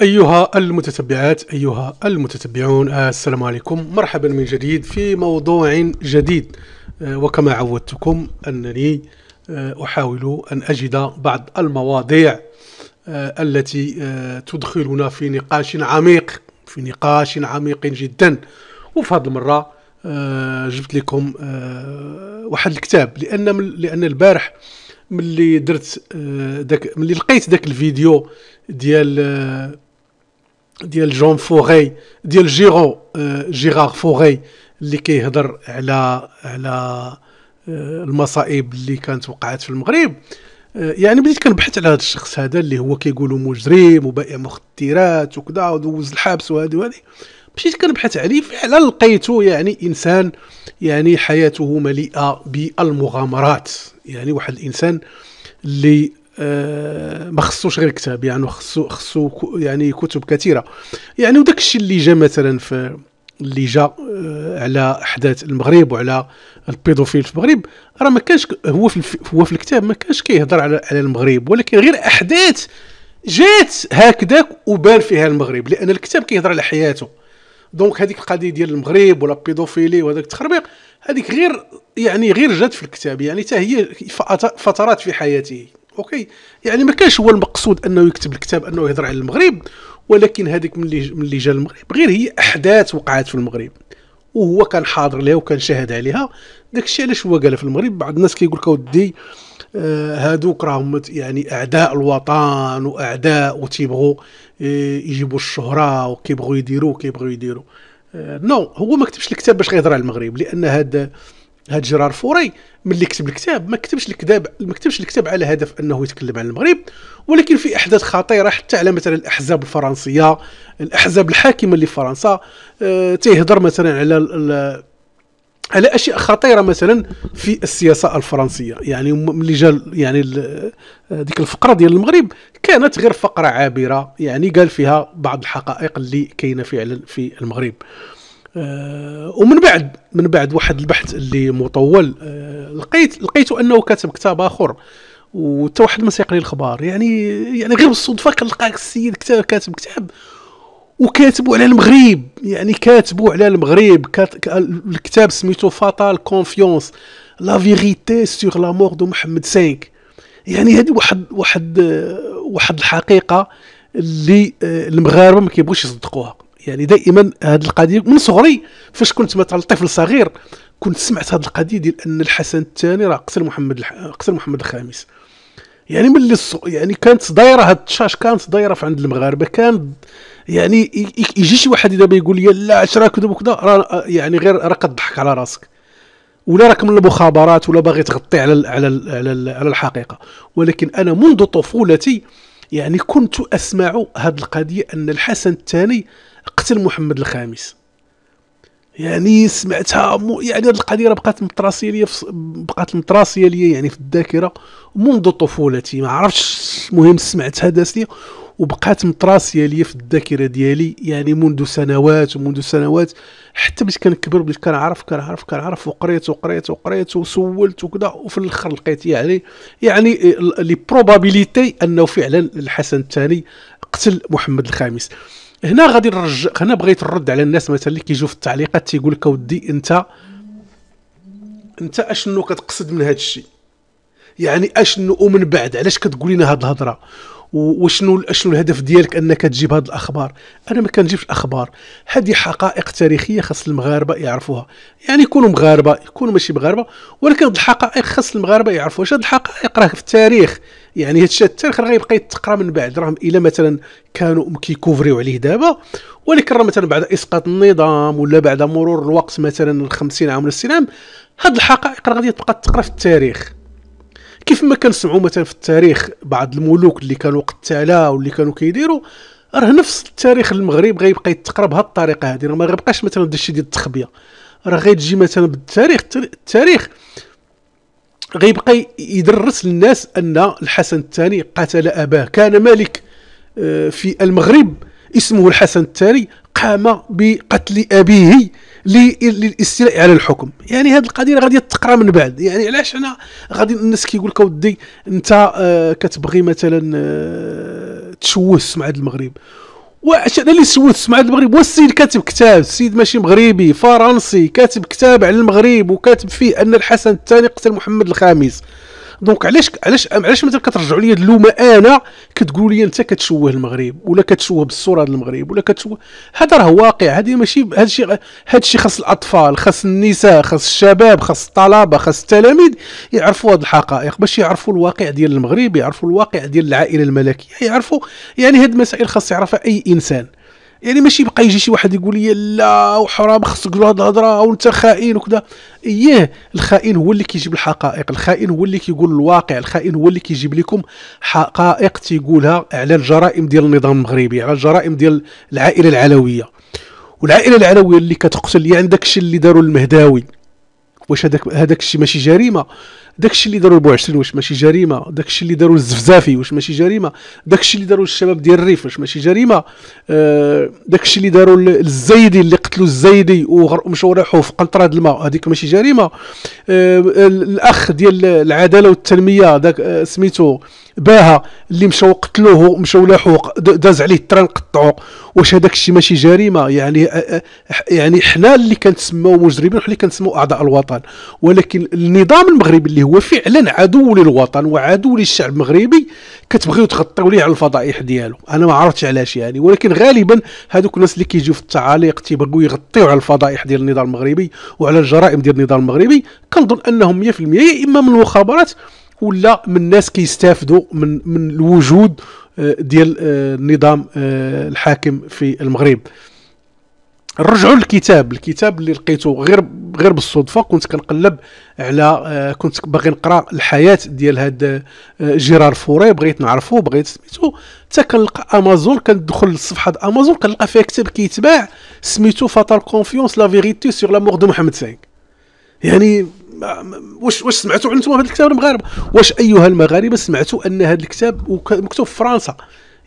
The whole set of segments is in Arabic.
أيها المتتبعات أيها المتتبعون السلام عليكم مرحبا من جديد في موضوع جديد آه، وكما عودتكم أنني آه، أحاول أن أجد بعض المواضيع آه، التي تدخلنا في نقاش عميق في نقاش عميق جدا وفي هذه المرة جبت لكم واحد الكتاب لأن لأن البارح ملي درت داك ملي لقيت داك الفيديو ديال ديال جون فوغي ديال جيرو آه، جيرار فوغي اللي كيهضر على على آه، المصائب اللي كانت وقعت في المغرب آه، يعني بديت كنبحث على هذا الشخص هذا اللي هو كيقولوا مجرم وبائع مخدرات وكذا ودوز الحبس وهذه وهذه مشيت كنبحث عليه فعلا لقيته يعني انسان يعني حياته مليئه بالمغامرات يعني واحد الانسان اللي ما خصوش غير كتاب يعني خصو خصو يعني كتب كثيره يعني وداك الشيء اللي جا مثلا في اللي جا آه، على احداث المغرب وعلى البيدوفيل في المغرب راه ما كانش هو في هو في الكتاب ما كانش كيهضر على على المغرب ولكن غير احداث جات هكذاك وبان فيها المغرب لان الكتاب كيهضر على حياته دونك هذيك القضيه ديال المغرب ولا بيدوفيلي وهذاك التخربيق هذيك غير يعني غير جات في الكتاب يعني حتى هي فترات في حياته اوكي يعني ما كانش هو المقصود انه يكتب الكتاب انه يهضر على المغرب ولكن هذيك ملي ملي جا المغرب غير هي احداث وقعت في المغرب وهو كان حاضر لها وكان شاهد عليها داك الشيء علاش هو قالها في المغرب بعض الناس كيقول لك اودي آه هادوك راهم يعني اعداء الوطن واعداء وتيبغوا آه، يجيبوا الشهره وكيبغوا يديروا كيبغوا يديروا آه نو هو ما كتبش الكتاب باش غيهضر على المغرب لان هذا هاد جيرار فوري ملي كتب الكتاب ما كتبش الكتاب ما كتبش الكتاب على هدف انه يتكلم عن المغرب ولكن في احداث خطيره حتى على مثلا الاحزاب الفرنسيه الاحزاب الحاكمه لفرنسا أه تيهضر مثلا على على اشياء خطيره مثلا في السياسه الفرنسيه يعني ملي جا يعني آه، ديك الفقره ديال المغرب كانت غير فقره عابره يعني قال فيها بعض الحقائق اللي كاينه فعلا في المغرب أه آه، ومن بعد من بعد واحد البحث اللي مطول آه، لقيت لقيت انه كاتب كتاب اخر وحتى واحد ما سيقري الخبار يعني يعني غير بالصدفه كنلقاك السيد كتاب كاتب كتاب وكاتبوا على المغرب يعني كاتبوا على المغرب كات... الكتاب سميتو فاتال كونفيونس لا فيغيتي سور لا مور دو محمد 5 يعني هذه واحد واحد آه، واحد الحقيقه اللي المغاربه ما كيبغوش يصدقوها يعني دائما هذه القضيه من صغري فاش كنت مثلا طفل صغير كنت سمعت هذه القضيه ديال ان الحسن الثاني راه قتل محمد الح... قتل محمد الخامس يعني ملي الص... يعني كانت دايره هاد الشاش كانت دايره في عند المغاربه كان يعني يجي شي واحد دابا يقول لي لا عشرة كذب وكذا راه يعني غير راه كضحك على راسك ولا راك من المخابرات ولا باغي تغطي على ال على ال على, على الحقيقه ولكن انا منذ طفولتي يعني كنت اسمع هذه القضيه ان الحسن الثاني قتل محمد الخامس يعني سمعتها مو يعني هذه القضيه بقات مطراسيه ليا بقات مطراسيه ليا يعني في الذاكره منذ طفولتي ما عرفتش المهم سمعتها دازت وبقات مطراسيه ليا في الذاكره ديالي يعني منذ سنوات ومنذ سنوات حتى باش كنكبر باش كنعرف كنعرف كنعرف وقريت وقريت وقريت وسولت وكذا وفي الاخر لقيت يعني يعني لي بروبابيليتي انه فعلا الحسن الثاني قتل محمد الخامس هنا غادي نرجع هنا بغيت نرد على الناس مثلا اللي كيجيو في التعليقات تيقول لك اودي انت انت اشنو كتقصد من هذا الشيء يعني اشنو ومن بعد علاش كتقول لنا هذه الهضره وشنو شنو الهدف ديالك انك تجيب هذه الاخبار انا ما كنجيبش اخبار هذه حقائق تاريخيه خاص المغاربه يعرفوها يعني يكونوا مغاربه يكونوا ماشي مغاربه ولكن هذه الحقائق خاص المغاربه يعرفوها هذه الحقائق راه في التاريخ يعني هذا الشيء راه غيبقى يتقرا من بعد راهم الا مثلا كانوا كيكوفريو عليه دابا ولكن راه مثلا بعد اسقاط النظام ولا بعد مرور الوقت مثلا 50 عام ولا 60 عام هاد الحقائق راه غادي تبقى تقرا في التاريخ كيف ما كنسمعوا مثلا في التاريخ بعض الملوك اللي كانوا قتالا واللي كانوا كيديروا راه نفس التاريخ المغرب غيبقى يتقرا بهاد الطريقه هذه ما غيبقاش مثلا داكشي ديال التخبيه راه غيتجي مثلا بالتاريخ التاريخ غيبقى يدرس للناس ان الحسن الثاني قتل اباه كان ملك آه، في المغرب اسمه الحسن الثاني قام بقتل ابيه للاستيلاء على الحكم يعني هذه القضيه غادي تقرا من بعد يعني علاش انا غادي الناس كيقول لك اودي انت آه، كتبغي مثلا آه، تشوه سمعه المغرب واش انا اللي سولت مع المغرب والسيد كاتب كتاب السيد ماشي مغربي فرنسي كاتب كتاب على المغرب وكاتب فيه ان الحسن الثاني قتل محمد الخامس دونك علاش علاش علاش مثلا كترجعوا لي اللومه انا كتقولوا لي انت كتشوه المغرب ولا كتشوه بالصوره ديال المغرب ولا كتشوه هذا راه واقع هذه ماشي هذا الشيء هذا الشيء خاص الاطفال خاص النساء خاص الشباب خاص الطلبه خاص التلاميذ يعرفوا هذه الحقائق باش يعرفوا الواقع ديال المغرب يعرفوا الواقع ديال العائله الملكيه يعرفوا يعني هذه المسائل خاص يعرفها اي انسان يعني ماشي يبقى يجي شي واحد يقول لي لا وحرام خصك تقول هاد الهضره وانت خائن وكذا ايه الخائن هو اللي كيجيب الحقائق الخائن هو اللي كيقول الواقع الخائن هو اللي كيجيب لكم حقائق تيقولها على الجرائم ديال النظام المغربي على الجرائم ديال العائله العلويه والعائله العلويه اللي كتقتل يعني داكشي اللي داروا المهداوي واش هذاك هذاك الشيء ماشي جريمه داكشي اللي داروا بوعشرين واش ماشي جريمه داكشي اللي داروا الزفزافي واش ماشي جريمه داكشي اللي داروا الشباب ديال الريف واش ماشي جريمه آه، داكشي اللي داروا الزايدي اللي قتلوا الزايدي ومشاو راحوا في قنطره الماء هذيك ماشي جريمه آه، الاخ ديال العداله والتنميه داك آه، سميتو باها اللي مشاو قتلوه مشاو لاحوه داز عليه التران قطعوه واش هذاك الشيء ماشي جريمه يعني يعني حنا اللي كنتسموا مجرمين وحنا اللي كنتسموا اعضاء الوطن ولكن النظام المغربي اللي هو فعلا عدو للوطن وعدو للشعب المغربي كتبغيو تغطيو ليه على الفضائح ديالو انا ما عرفتش علاش يعني ولكن غالبا هذوك الناس اللي كيجيو في التعاليق تيبغيو يغطيو على الفضائح ديال النظام المغربي وعلى الجرائم ديال النظام المغربي كنظن انهم 100% يا اما من المخابرات ولا من الناس كيستافدوا من من الوجود آه، ديال النظام آه، آه، الحاكم في المغرب نرجعوا للكتاب الكتاب اللي لقيته غير غير بالصدفه كنت كنقلب على كنت باغي نقرا الحياه ديال هاد جيرار فوري بغيت نعرفه بغيت سميتو حتى كنلقى امازون كندخل للصفحه ديال امازون كنلقى فيها كتاب كيتباع سميتو فاتال كونفيونس لا فيغيتي سور لا مور دو محمد سانك يعني واش واش سمعتوا انتم هذا الكتاب المغاربه واش ايها المغاربه سمعتوا ان هذا الكتاب مكتوب في فرنسا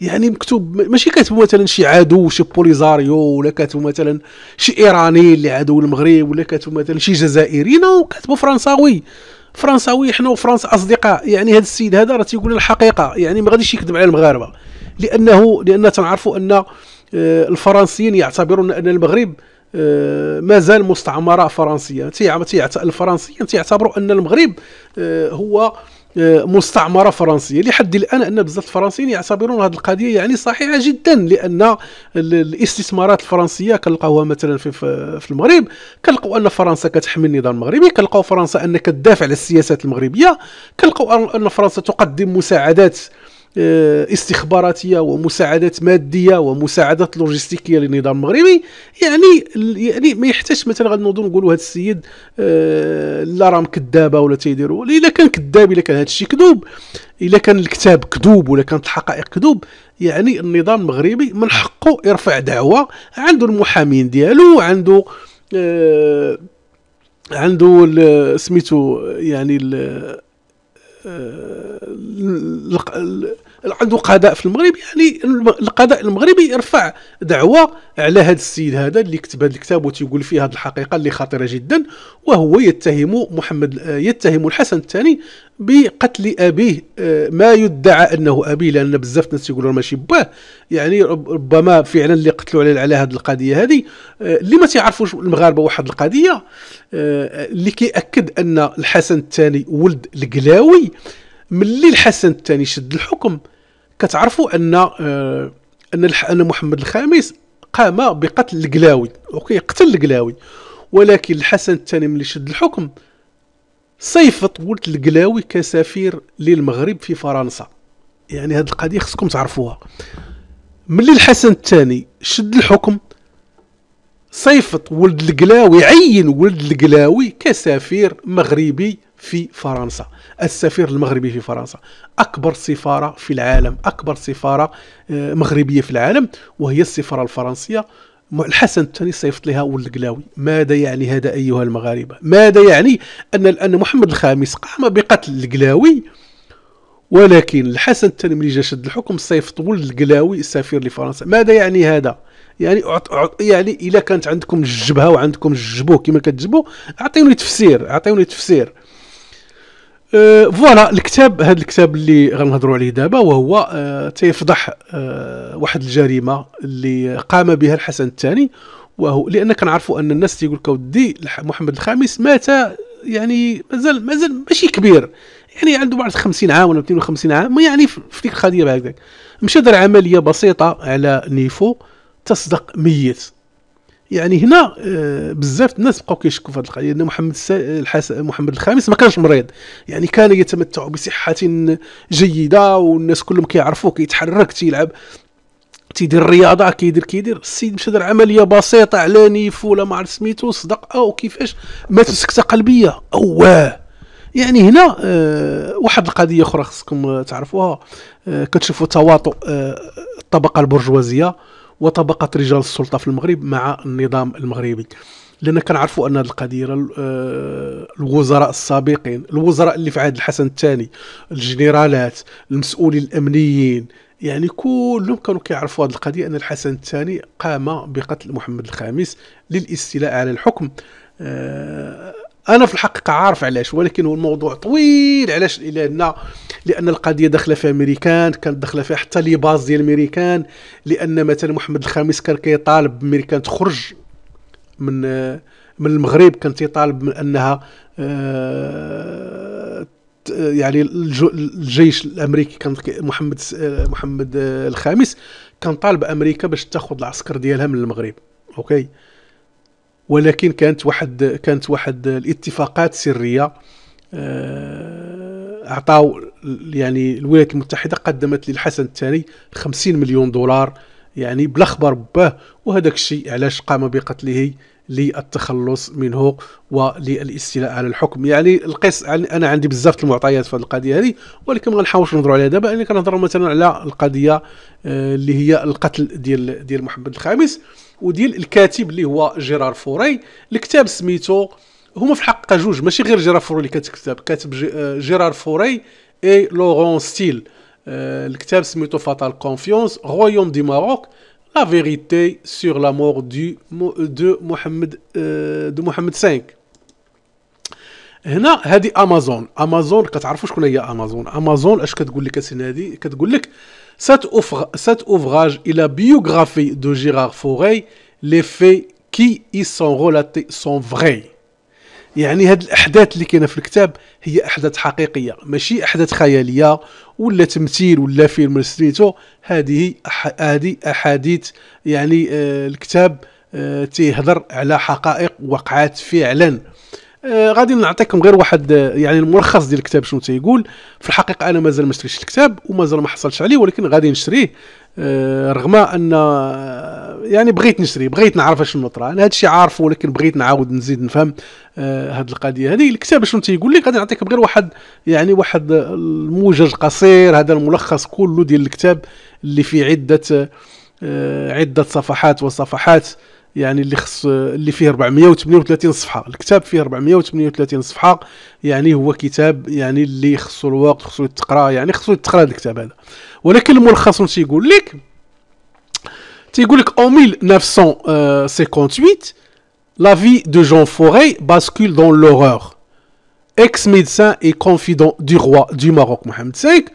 يعني مكتوب ماشي كاتبوا مثلا شي عدو شي بوليزاريو ولا كاتبوا مثلا شي ايراني اللي عدو المغرب ولا كاتبوا مثلا شي جزائري نو كاتبوا فرنساوي فرنساوي حنا وفرنسا اصدقاء يعني هذا السيد هذا راه تيقول الحقيقه يعني ما غاديش يكذب على المغاربه لانه لان تنعرفوا ان آه، الفرنسيين يعتبرون ان المغرب آه، مازال مستعمره فرنسيه الفرنسيين تيعتبروا ان المغرب آه، هو آه، مستعمره فرنسيه لحد الان ان بزاف الفرنسيين يعتبرون هذه القضيه يعني صحيحه جدا لان الاستثمارات الفرنسيه كنلقاوها مثلا في في المغرب كنلقاو ان فرنسا كتحمي النظام المغربي كنلقاو فرنسا انها كتدافع على السياسات المغربيه كنلقاو ان فرنسا تقدم مساعدات آه، استخباراتيه ومساعدات ماديه ومساعدات لوجستيكيه للنظام المغربي يعني يعني ما يحتاجش مثلا غنوضو نقولوا هذا السيد آه، لا راه كذابه ولا تيديروا الا كان كذاب الا كان هذا الشيء كذوب الا كان الكتاب كذوب ولا كانت الحقائق كذوب يعني النظام المغربي من حقه يرفع دعوه عنده المحامين ديالو عنده آه عنده سميتو يعني آه عنده قضاء في المغرب يعني القضاء المغربي يرفع دعوه على هذا السيد هذا اللي كتب هذا الكتاب وتيقول فيه هذه الحقيقه اللي خطيره جدا وهو يتهم محمد يتهم الحسن الثاني بقتل ابيه آه، ما يدعى انه ابيه لان بزاف ناس يقولوا ماشي باه يعني ربما فعلا اللي قتلوا عليه على هذه القضيه هذه آه، اللي ما تيعرفوش المغاربه واحد القضيه آه، اللي كيأكد ان الحسن الثاني ولد القلاوي ملي الحسن الثاني شد الحكم كتعرفوا ان آه، ان ان محمد الخامس قام بقتل القلاوي قتل القلاوي ولكن الحسن الثاني ملي شد الحكم صيفط ولد القلاوي كسفير للمغرب في فرنسا يعني هذه القضيه خصكم تعرفوها ملي الحسن الثاني شد الحكم صيفط ولد القلاوي عين ولد القلاوي كسفير مغربي في فرنسا السفير المغربي في فرنسا أكبر سفارة في العالم أكبر سفارة آه، مغربية في العالم وهي السفارة الفرنسية الحسن الثاني صيفط لها والقلاوي ماذا يعني هذا أيها المغاربة ماذا يعني أن الآن محمد الخامس قام بقتل القلاوي ولكن الحسن الثاني ملي جا شد الحكم صيفط القلاوي السفير لفرنسا ماذا يعني هذا يعني يعني إذا كانت عندكم الجبهه وعندكم الجبوه كما كتجبوا اعطيوني تفسير اعطيوني تفسير أه، فوالا الكتاب هذا الكتاب اللي غنهضروا عليه دابا وهو أه تيفضح أه واحد الجريمه اللي قام بها الحسن الثاني وهو لان كنعرفوا ان الناس تيقول لك ودي محمد الخامس مات يعني مازال مازال ماشي كبير يعني عنده بعد 50 عام ولا 52 عام يعني في ديك القضيه هكذاك مشى دار عمليه بسيطه على نيفو تصدق ميت يعني هنا آه، بزاف الناس بقاو كيشكوا في هذه القضيه ان محمد الحس... محمد الخامس ما كانش مريض يعني كان يتمتع بصحه جيده والناس كلهم كيعرفوه كيتحرك تيلعب تيدير الرياضه كيدير كيدير السيد مشى دار عمليه بسيطه على نيف ولا ما عرف سميتو صدق او كيفاش مات سكته قلبيه اواه يعني هنا آه، واحد القضيه اخرى خصكم تعرفوها آه، كتشوفوا تواطؤ الطبقه البرجوازيه وطبقه رجال السلطه في المغرب مع النظام المغربي لان كنعرفوا ان هذه القضيه آه، الوزراء السابقين الوزراء اللي في عهد الحسن الثاني الجنرالات المسؤولين الامنيين يعني كلهم كانوا كيعرفوا هذه القضيه ان الحسن الثاني قام بقتل محمد الخامس للاستيلاء على الحكم آه، انا في الحقيقه عارف علاش ولكن هو الموضوع طويل علاش لان لان القضيه داخله في امريكان كانت داخله فيها حتى لي باز ديال امريكان لان مثلا محمد الخامس كان كيطالب امريكان تخرج من من المغرب كان تيطالب من انها آه، يعني الجيش الامريكي كان محمد آه، محمد آه، الخامس كان طالب امريكا باش تاخذ العسكر ديالها من المغرب اوكي ولكن كانت واحد كانت واحد الاتفاقات سريه آه، اعطاو يعني الولايات المتحده قدمت للحسن الثاني 50 مليون دولار يعني بلا خبر باه وهذاك الشيء علاش قام بقتله للتخلص منه وللاستيلاء على الحكم يعني القس انا عندي بزاف المعطيات في هذه القضيه هذه ولكن ما غنحاولش نهضروا عليها دابا انا كنهضروا مثلا على القضيه آه، اللي هي القتل ديال ديال محمد الخامس وديال الكاتب اللي هو جيرار فوري الكتاب سميتو هما في الحقيقه جوج ماشي غير جيرار فوري اللي كاتب الكتاب كاتب آه، جيرار فوري اي لورون ستيل آه، الكتاب سميتو فاتال كونفيونس غويوم دي ماروك La vérité sur la mort de Mohamed V. Ici, dit Amazon. Amazon, y a Amazon. Amazon, qu'est-ce que ça veut dire cet ouvrage et la biographie de Gérard Forey les faits qui y sont relatés sont vrais. يعني هاد الاحداث اللي كاينه في الكتاب هي احداث حقيقيه ماشي احداث خياليه ولا تمثيل ولا فيلم سميتو هذه هذه احاديث يعني آه الكتاب آه تيهضر على حقائق وقعات فعلا آه غادي نعطيكم غير واحد آه، يعني الملخص ديال الكتاب شنو تيقول في الحقيقه انا مازال ما شريتش الكتاب ومازال ما حصلتش عليه ولكن غادي نشريه آه، رغم ان يعني بغيت نشري بغيت نعرف اش المطرا انا هادشي عارفه ولكن بغيت نعاود نزيد نفهم آه هاد القضيه هذه الكتاب شنو تيقول لك غادي نعطيك غير واحد يعني واحد الموجز قصير هذا الملخص كله ديال الكتاب اللي فيه عده آه عده صفحات وصفحات يعني اللي خص اللي فيه 438 صفحه الكتاب فيه 438 صفحه يعني هو كتاب يعني اللي خصو الوقت خصو يتقرا يعني خصو يتقرا الكتاب هذا ولكن الملخص تيقول لك en 1958 la vie de Jean Forey bascule dans l'horreur. Ex-médecin et confident du roi du Maroc Mohamed V,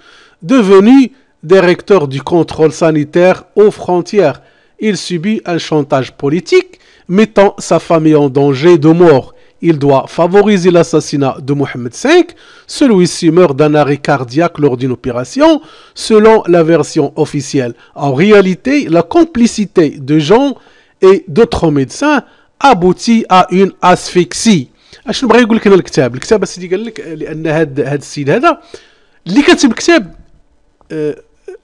devenu directeur du contrôle sanitaire aux frontières, il subit un chantage politique mettant sa famille en danger de mort il doit favoriser l'assassinat de Mohamed V. Celui-ci meurt d'un arrêt cardiaque lors d'une opération, selon la version officielle. En réalité, la complicité de Jean et d'autres médecins aboutit à une asphyxie. Je اش بغى يقول لك هنا الكتاب الكتاب اسيدي قال لك لان هاد هاد السيد هذا اللي كتب الكتاب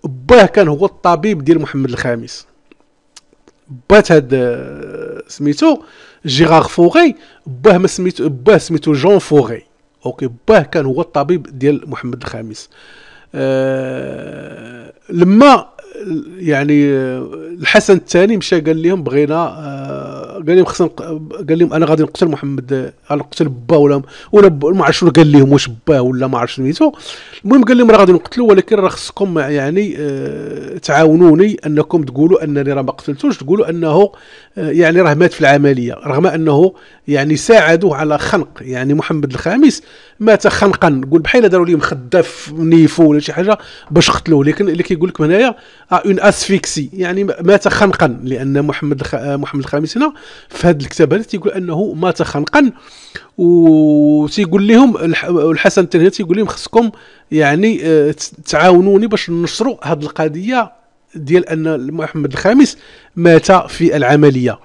باه كان هو الطبيب ديال محمد الخامس بات هاد سميتو جيرار فوري باه ما سميتو باه سميتو جون فوري اوكي باه كان هو الطبيب ديال محمد الخامس أه لما يعني الحسن الثاني مشى قال لهم بغينا قال لهم خصنا قال لهم انا غادي نقتل محمد نقتل با ولا ولا ما عرفتش شنو قال لهم واش با ولا ما عرفتش سميتو المهم قال لهم راه غادي نقتلو ولكن راه خصكم يعني آه تعاونوني انكم تقولوا انني راه ما قتلتوش تقولوا انه آه يعني راه مات في العمليه رغم انه يعني ساعدوه على خنق يعني محمد الخامس مات خنقا قول بحال داروا ليه مخدف نيفو ولا شي حاجه باش قتلوه لكن اللي كيقول لك هنايا اون آه، اسفيكسي يعني مات خنقا لان محمد الخ... آه، محمد الخامس هنا في هذه الكتاب هذا تيقول انه مات خنقا وتيقول لهم الحسن التنهي تيقول لهم خصكم يعني آه، تعاونوني باش نشروا هذه القضيه ديال ان محمد الخامس مات في العمليه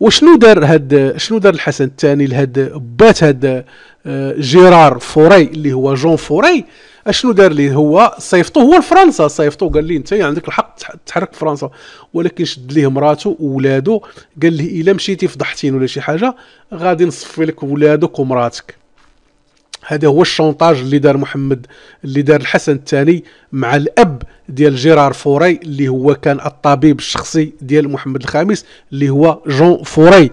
وشنو دار هاد شنو دار الحسن الثاني لهاد بات هاد آه، جيرار فوري اللي هو جون فوري اشنو دار ليه هو صيفطو هو لفرنسا صيفطو قال ليه انت يعني عندك الحق تحرك فرنسا ولكن شد ليه مراته وولادو قال ليه الا مشيتي فضحتين ولا شي حاجه غادي نصفي لك ولادك ومراتك هذا هو الشونطاج اللي دار محمد اللي دار الحسن الثاني مع الاب ديال جيرار فوري اللي هو كان الطبيب الشخصي ديال محمد الخامس اللي هو جون فوري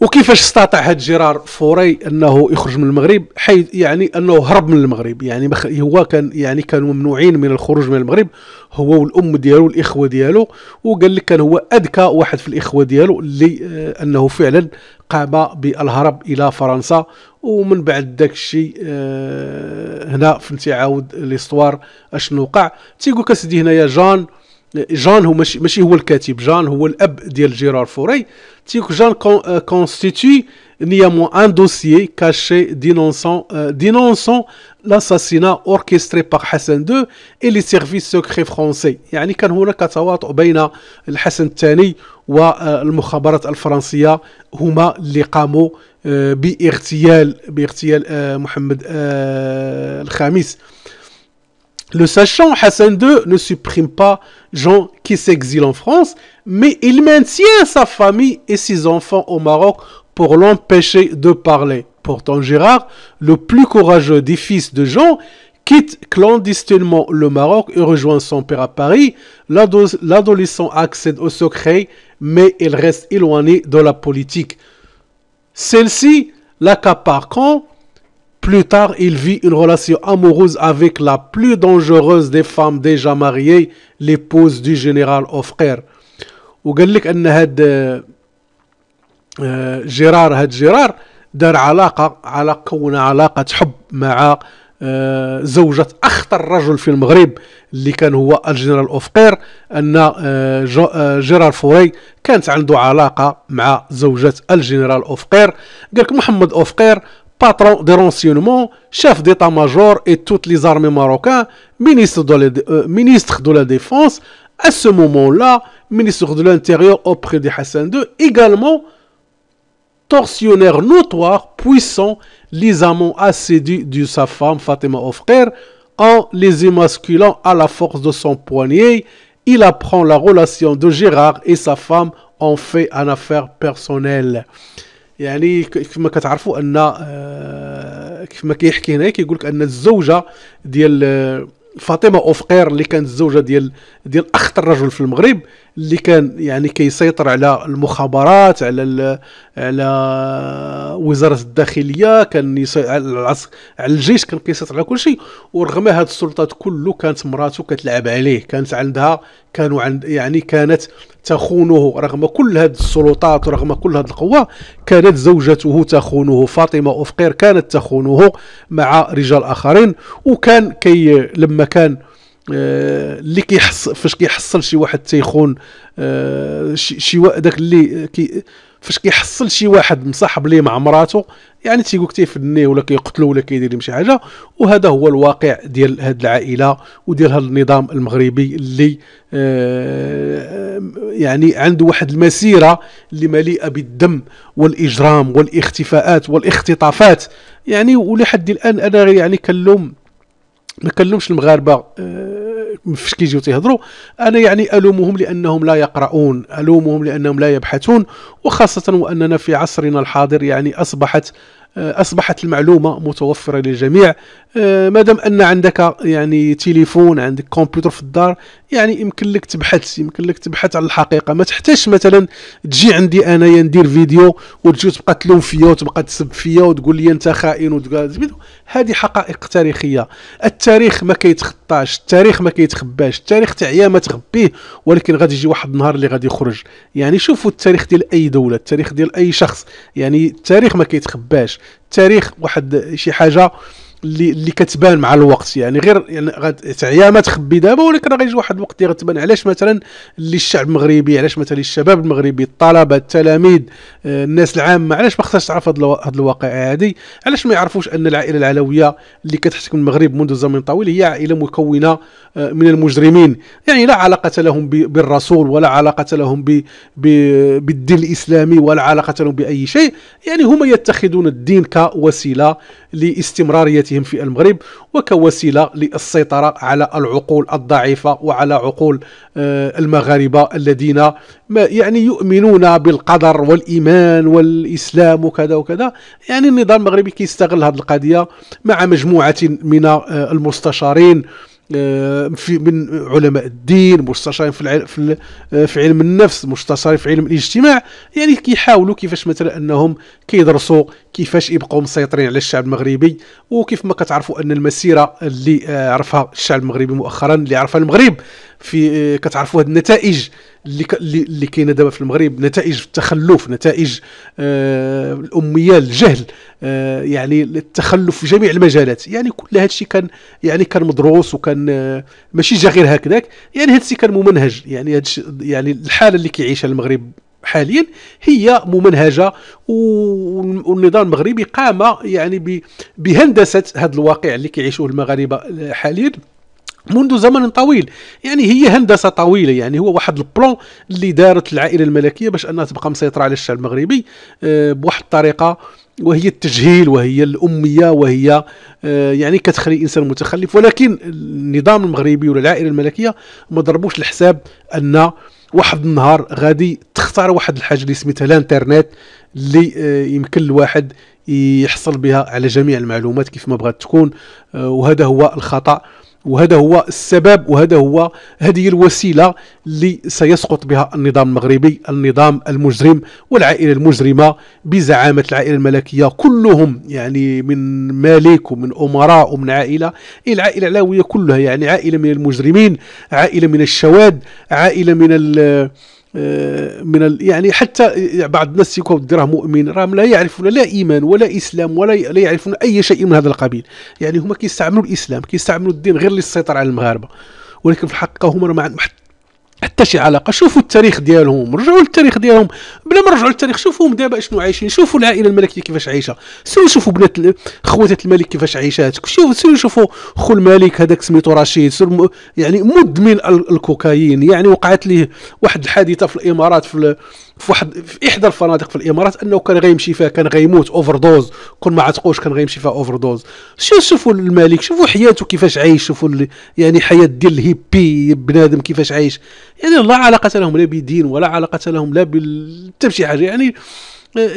وكيفاش استطاع هاد جيرار فوري انه يخرج من المغرب حيث يعني انه هرب من المغرب يعني هو كان يعني كانوا ممنوعين من الخروج من المغرب هو والام ديالو الاخوه ديالو وقال لك كان هو اذكى واحد في الاخوه ديالو اللي آه انه فعلا قام بالهرب الى فرنسا ومن بعد داك الشيء آه هنا فهمتي عاود ليستوار اشنو وقع تيقول لك اسيدي هنايا جان جان هو ماشي ماشي هو الكاتب جان هو الاب ديال جيرار فوري تيك جان كونستيتي آه، néanmoins ان دوسيي كاشي دينونسون دينونسون لاساسينا اوركستري باغ حسن دو اي لي سيرفيس سوكخي فرونسي يعني كان هناك تواطؤ بين الحسن الثاني والمخابرات آه، الفرنسية هما اللي قاموا آه، باغتيال باغتيال محمد الخامس Le sachant, Hassan II ne supprime pas Jean qui s'exile en France, mais il maintient sa famille et ses enfants au Maroc pour l'empêcher de parler. Pourtant, Gérard, le plus courageux des fils de Jean, quitte clandestinement le Maroc et rejoint son père à Paris. L'adolescent accède au secret, mais il reste éloigné de la politique. Celle-ci l'accapare quand Plus tard, il vit une relation amoureuse avec la plus dangereuse des femmes déjà mariées, l'épouse du général Ofqir. Ou لك ان هاد Gérard آه، آه، هاد Gérard, دار علاقه علاقه كون علاقه حب مع آه، زوجة أخطر رجل في المغرب اللي كان هو الجنرال أوفقير أن جيرار فوري كانت عنده علاقة مع زوجة الجنرال أوفقير قالك محمد أوفقير patron des renseignements, chef d'état-major et toutes les armées marocaines, ministre de la, euh, ministre de la Défense, à ce moment-là, ministre de l'Intérieur auprès de Hassan II, également torsionnaire notoire, puissant, les amants assédus de sa femme Fatima Ofrère, en les émasculant à la force de son poignet, il apprend la relation de Gérard et sa femme en fait en affaire personnelle. يعني كما كتعرفوا ان آه، ما كيحكي هنا كيقول لك ان الزوجه ديال آه، فاطمه اوفقير اللي كانت الزوجه ديال ديال اخطر رجل في المغرب اللي كان يعني كيسيطر على المخابرات على على وزاره الداخليه كان على على الجيش كان كيسيطر على كل شيء ورغم هاد السلطات كله كانت مراته كتلعب عليه كانت عندها كانوا عند يعني كانت تخونه رغم كل هاد السلطات ورغم كل هاد القوة كانت زوجته تخونه فاطمة أفقير كانت تخونه مع رجال آخرين وكان كي لما كان آه، اللي كيحصل فاش كيحصل شي واحد تيخون آه، شي داك اللي كي فاش كيحصل شي واحد مصاحب ليه مع مراته يعني لك تيفنيه ولا كيقتلو ولا كيدير ليه شي حاجه وهذا هو الواقع ديال هاد العائله وديال هاد النظام المغربي اللي آه، يعني عنده واحد المسيره اللي مليئه بالدم والاجرام والاختفاءات والاختطافات يعني ولحد الان انا يعني كنلوم ما كنلومش المغاربه فاش آه، كيجيو تيهضروا انا يعني الومهم لانهم لا يقرؤون الومهم لانهم لا يبحثون وخاصه واننا في عصرنا الحاضر يعني اصبحت آه، اصبحت المعلومه متوفره للجميع آه، ما دام ان عندك يعني تليفون عندك كمبيوتر في الدار يعني يمكن لك تبحث يمكن لك تبحث على الحقيقه ما تحتاجش مثلا تجي عندي انايا ندير فيديو وتجي تبقى تلوم فيا وتبقى تسب فيا وتقول لي انت خائن هذه حقائق تاريخيه التاريخ ما كيتخطاش التاريخ ما كيتخباش التاريخ تاع ما تخبيه ولكن غادي يجي واحد النهار اللي غادي يخرج يعني شوفوا التاريخ ديال اي دوله التاريخ ديال اي شخص يعني التاريخ ما كيتخباش التاريخ واحد شي حاجه اللي اللي كتبان مع الوقت يعني غير يعني غتعيا يعني ما تخبي دابا ولكن غيجي واحد الوقت اللي غتبان علاش مثلا اللي الشعب المغربي علاش مثلا الشباب المغربي الطلبه التلاميذ آه، الناس العامه علاش ما خصهاش تعرف هذه الواقعه هذه علاش ما يعرفوش ان العائله العلويه اللي كتحتكم المغرب منذ زمن طويل هي عائله مكونه آه، من المجرمين يعني لا علاقه لهم بالرسول ولا علاقه لهم بالدين الاسلامي ولا علاقه لهم باي شيء يعني هم يتخذون الدين كوسيله لاستمراريه دولتهم في المغرب وكوسيله للسيطره على العقول الضعيفه وعلى عقول آه، المغاربه الذين يعني يؤمنون بالقدر والايمان والاسلام وكذا وكذا يعني النظام المغربي كيستغل هذه القضيه مع مجموعه من آه، المستشارين آه، في من علماء الدين مستشارين في العلم آه، في, علم النفس مستشارين في علم الاجتماع يعني كيحاولوا كيفاش مثلا انهم كيدرسوا كيفاش يبقوا مسيطرين على الشعب المغربي وكيف ما كتعرفوا ان المسيره اللي آه، عرفها الشعب المغربي مؤخرا اللي عرفها المغرب في آه، كتعرفوا هاد النتائج اللي اللي كاينه دابا في المغرب نتائج التخلف نتائج آه الاميه الجهل آه يعني التخلف في جميع المجالات يعني كل هذا الشيء كان يعني كان مدروس وكان آه ماشي جا غير هكذاك يعني هذا الشيء كان ممنهج يعني هادش يعني الحاله اللي كيعيشها المغرب حاليا هي ممنهجه والنظام المغربي قام يعني بهندسه هذا الواقع اللي كيعيشوه المغاربه حاليا منذ زمن طويل يعني هي هندسه طويله يعني هو واحد البلون اللي دارت العائله الملكيه باش انها تبقى مسيطره على الشعب المغربي آه، بواحد الطريقه وهي التجهيل وهي الاميه وهي آه، يعني كتخلي انسان متخلف ولكن النظام المغربي ولا العائله الملكيه ما ضربوش الحساب ان واحد النهار غادي تختار واحد الحاجه اللي سميتها الانترنت اللي آه، يمكن الواحد يحصل بها على جميع المعلومات كيف ما بغات تكون وهذا هو الخطا وهذا هو السبب وهذا هو هذه الوسيله اللي سيسقط بها النظام المغربي النظام المجرم والعائله المجرمه بزعامه العائله الملكيه كلهم يعني من مالك ومن امراء ومن عائله العائله العلويه كلها يعني عائله من المجرمين عائله من الشواذ عائله من آه، من يعني حتى بعض الناس يكون دراه مؤمن راهم لا يعرفون لا ايمان ولا اسلام ولا لا يعرفون اي شيء من هذا القبيل يعني هما كيستعملوا الاسلام كيستعملوا الدين غير للسيطره على المغاربه ولكن في الحقيقه هما ما حتى حتى شي علاقه شوفوا التاريخ ديالهم رجعوا للتاريخ ديالهم بلا ما رجعوا للتاريخ شوفوهم دابا شنو عايشين شوفوا العائله الملكيه كيفاش عايشه سيروا شوفوا بنات خواتات الملك كيفاش عايشات شوفوا سيروا شوفوا خو الملك هذاك سميتو رشيد يعني مدمن الكوكايين يعني وقعت ليه واحد الحادثه في الامارات في في واحد في احدى الفنادق في الامارات انه كان غيمشي فيها كان غيموت اوفر دوز كون ما عتقوش كان غيمشي فيها اوفر دوز شوفوا الملك شوفوا حياته كيفاش عايش شوفوا يعني حياه ديال الهيبي بنادم كيفاش عايش يعني لا علاقه لهم لا بدين ولا علاقه لهم لا بال شي حاجه يعني آه،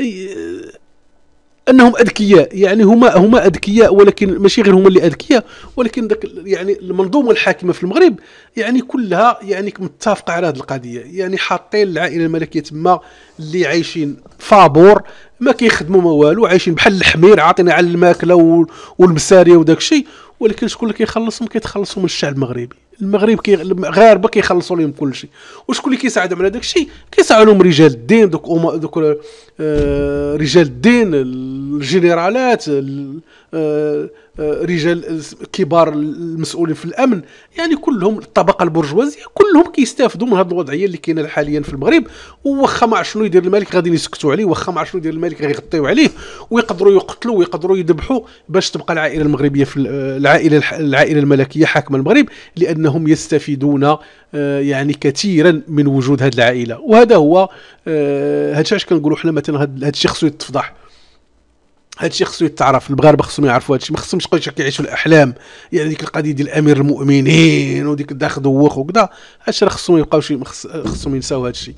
انهم اذكياء يعني هما هما اذكياء ولكن ماشي غير هما اللي اذكياء ولكن داك يعني المنظومه الحاكمه في المغرب يعني كلها يعني متفقه على هذه القضيه يعني حاطين العائله الملكيه تما اللي عايشين فابور ما كيخدموا ما والو عايشين بحال الحمير عاطينا على الماكله والمساريه وداك الشيء ولكن شكون اللي كيخلصهم كيتخلصوا من الشعب المغربي المغرب كي المغاربه كيخلصوا لهم كل شيء وشكون اللي كيساعدهم على داك الشيء كيساعدهم رجال الدين دوك أم... دوك آه رجال الدين الجنرالات آه رجال كبار المسؤولين في الامن يعني كلهم الطبقه البرجوازيه كلهم كيستافدوا من هذه الوضعيه اللي كاينه حاليا في المغرب واخا ما شنو يدير الملك غادي يسكتوا عليه واخا ما شنو يدير الملك غيغطيو عليه ويقدروا يقتلوا ويقدروا يذبحوا باش تبقى العائله المغربيه في العائله العائله الملكيه حاكمه المغرب لانهم يستفيدون آه، يعني كثيرا من وجود هذه العائله وهذا هو هذا آه، علاش كنقولوا حنا مثلا هذا الشيء خصو يتفضح هادشي خصو يتعرف المغاربه خصهم يعرفوا هادشي ما خصهمش يبقاو يعيشوا الاحلام يعني ديك القضيه ديال امير المؤمنين وديك داخل دوخ وكذا هادشي راه خصهم شي خصهم ينساو هادشي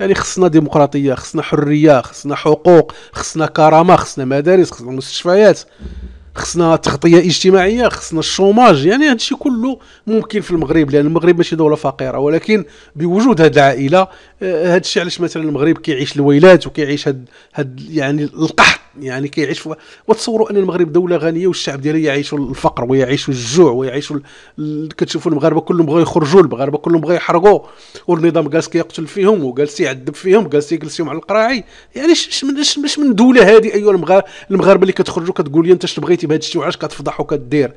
يعني خصنا ديمقراطيه خصنا حريه خصنا حقوق خصنا كرامه خصنا مدارس خصنا مستشفيات خصنا تغطيه اجتماعيه خصنا الشوماج يعني هادشي كله ممكن في المغرب لان المغرب ماشي دوله فقيره ولكن بوجود هاد العائله آه، هادشي علاش مثلا المغرب كيعيش الويلات وكيعيش هاد, هاد يعني القحط يعني كيعيش في... وتصوروا ان المغرب دوله غنيه والشعب ديالها يعيش الفقر ويعيش الجوع ويعيش ال... كتشوفوا المغاربه كلهم بغاو يخرجوا المغاربه كلهم بغاو يحرقوا والنظام جالس كيقتل فيهم وجالس يعذب فيهم جالس يجلس فيهم على القراعي يعني اش من اش من دوله هذه ايوا المغاربه المغاربه اللي كتخرجوا كتقول لي انت اش بغيتي بهذا الشيء وعلاش كتفضح وكدير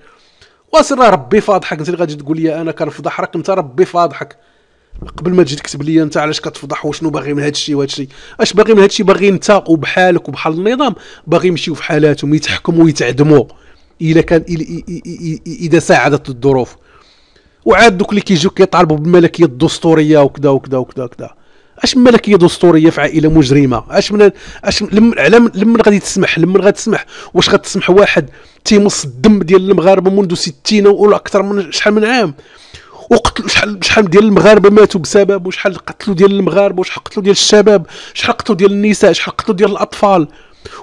واصل راه ربي فاضحك انت اللي غادي تقول لي انا كنفضح راك انت ربي فاضحك قبل ما تجي تكتب لي انت علاش كتفضح وشنو باغي من هادشي وهادشي اش باغي من هادشي باغي انت وبحالك وبحال النظام باغي يمشيو في حالاتهم يتحكموا ويتعدموا الا كان اذا ساعدت الظروف وعاد دوك اللي كيجيو كيطالبوا بالملكيه الدستوريه وكذا وكذا وكذا وكذا اش ملكيه دستوريه في عائله مجرمه اش من اش من على لمن غادي تسمح لمن غادي تسمح واش غادي تسمح واحد تيمص الدم ديال المغاربه منذ 60 ولا اكثر من شحال من عام وقتل شحال شحال ديال المغاربه ماتوا بسبب وشحال قتلوا ديال المغاربه وشحال قتلوا ديال الشباب شحال قتلوا ديال النساء شحال قتلوا ديال الاطفال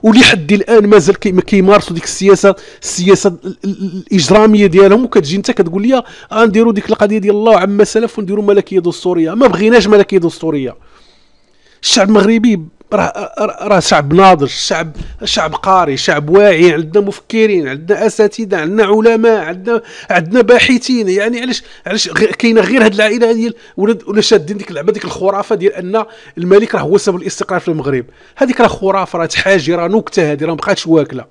ولحد الان مازال كيمارسوا ديك السياسه السياسه الاجراميه ديالهم وكتجي انت كتقول لي غنديروا آه، ديك القضيه ديال الله عما سلف ونديروا ملكيه دستوريه ما بغيناش ملكيه دستوريه الشعب المغربي راه راه شعب ناضج شعب شعب قاري شعب واعي عندنا مفكرين عندنا اساتذه عندنا علماء عندنا عندنا باحثين يعني علاش علاش كاينه غير هذه العائله ديال ولاد ولا شادين ديك اللعبه ديك الخرافه ديال ان الملك راه هو سبب الاستقرار في المغرب هذيك راه خرافه راه حاجه راه نكته هذه راه مابقاتش واكله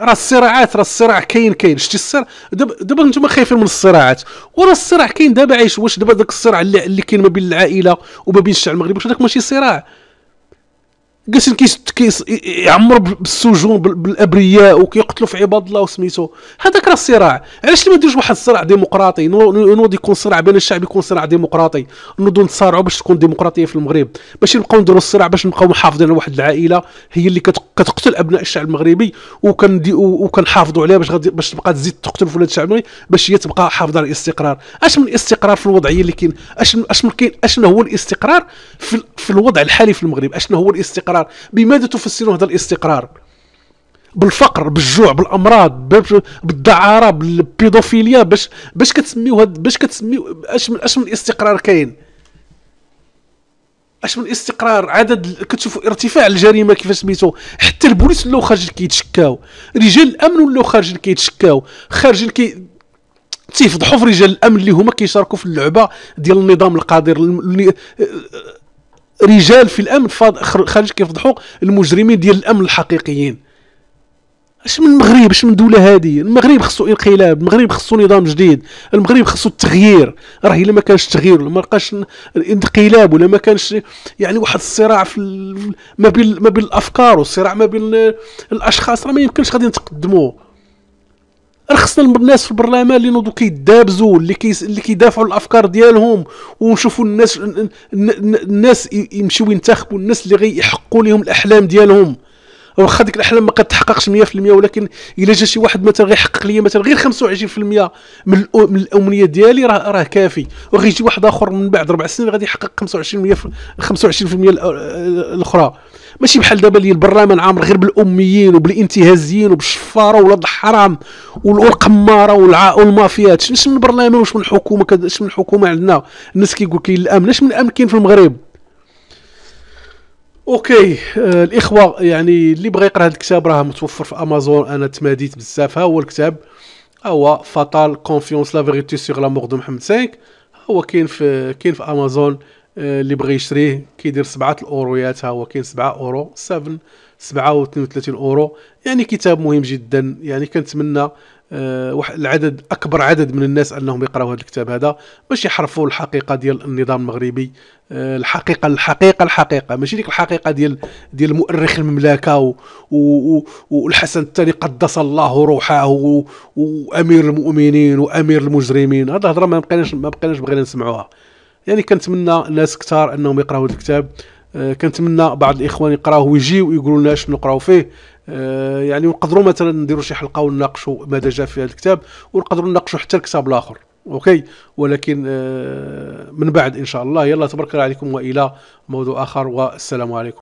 راه الصراعات راه الصراع كاين كاين شتي الصراع دابا دابا نتوما خايفين من الصراعات وراه الصراع كاين دابا عايش واش دابا داك الصراع اللي, اللي كاين ما بين العائله وما بين الشعب المغربي واش هذاك ماشي صراع جالسين كيس يعمر بالسجون بالابرياء وكيقتلوا في عباد الله وسميتو هذاك راه الصراع علاش ما نديروش واحد الصراع ديمقراطي نوض يكون صراع بين الشعب يكون صراع ديمقراطي نوضوا نتصارعوا باش تكون ديمقراطيه في المغرب باش نبقاو نديروا الصراع باش نبقاو محافظين على واحد العائله هي اللي كتقتل ابناء الشعب المغربي وكنحافظوا عليها باش غادي باش تبقى تزيد تقتل في ولاد الشعب المغربي باش هي تبقى حافظه على الاستقرار اش من استقرار في الوضعيه اللي كاين اش اش من كاين اش هو الاستقرار في, في الوضع الحالي في المغرب اش هو الاستقرار الاستقرار بماذا تفسرون هذا الاستقرار بالفقر بالجوع بالامراض بالدعاره بالبيدوفيليا باش باش كتسميو هاد باش كتسميو اش من اش من استقرار كاين اش من استقرار عدد كتشوفوا ارتفاع الجريمه كيفاش سميتو حتى البوليس ولاو خارجين كيتشكاو رجال الامن ولاو خارجين كيتشكاو خارجين كي تيفضحوا في رجال الامن اللي هما كيشاركوا في اللعبه ديال النظام القادر رجال في الامن خارج كيفضحوا المجرمين ديال الامن الحقيقيين اش من المغرب اش من دوله هذه المغرب خصو انقلاب المغرب خصو نظام جديد المغرب خصو التغيير راه الا ما كانش تغيير ولا ما لقاش انقلاب ولا ما كانش يعني واحد الصراع في ما بين ما بين الافكار والصراع ما بين الاشخاص راه ما يمكنش غادي نتقدموا خصنا الناس في البرلمان اللي نوضوا كيدابزوا اللي كي اللي كيدافعوا الافكار ديالهم ونشوفوا الناس الناس يمشيو ينتخبوا الناس اللي غيحقوا لهم الاحلام ديالهم واخا ديك الاحلام ما كتحققش 100% ولكن الا جا شي واحد مثلا غيحقق لي مثلا غير 25% من, من الامنيه ديالي راه راه كافي وغيجي واحد اخر من بعد ربع سنين غادي يحقق 25% 25% الاخرى ماشي بحال دابا اللي البرلمان عامر غير بالاميين وبالانتهازيين وبالشفاره ولاد الحرام والقماره والمافيا شنو من برلمان واش من حكومه شنو من حكومه عندنا الناس كيقول كاين الامن شنو من الامن كاين في المغرب اوكي آه الاخوه يعني اللي بغى يقرا هذا الكتاب راه متوفر في امازون انا تماديت بزاف ها هو الكتاب هو فاتال كونفيونس لا فيغيتي سيغ لا مور دو محمد 5 هو كاين في كاين في امازون آه، اللي بغى يشريه كيدير سبعة الاورويات ها هو كاين 7 اورو 7 37 اورو يعني كتاب مهم جدا يعني كنتمنى آه، العدد اكبر عدد من الناس انهم يقراوا هذا الكتاب هذا باش يحرفوا الحقيقه ديال النظام المغربي آه، الحقيقه الحقيقه الحقيقه ماشي ديك الحقيقه ديال ديال مؤرخ المملكه والحسن الثاني قدس الله روحه وامير المؤمنين وامير المجرمين هذه الهضره ما بقيناش ما بقيناش بغينا نسمعوها يعني كنتمنى ناس كثار انهم يقراوا هذا الكتاب آه، كنتمنى بعض الاخوان يقراوه ويجيو ويقولوا لنا شنو نقراو فيه آه، يعني نقدروا مثلا نديروا شي حلقه ونناقشوا ماذا جاء في هذا الكتاب ونقدروا نناقشوا حتى الكتاب الاخر اوكي ولكن آه، من بعد ان شاء الله يلا تبارك الله عليكم والى موضوع اخر والسلام عليكم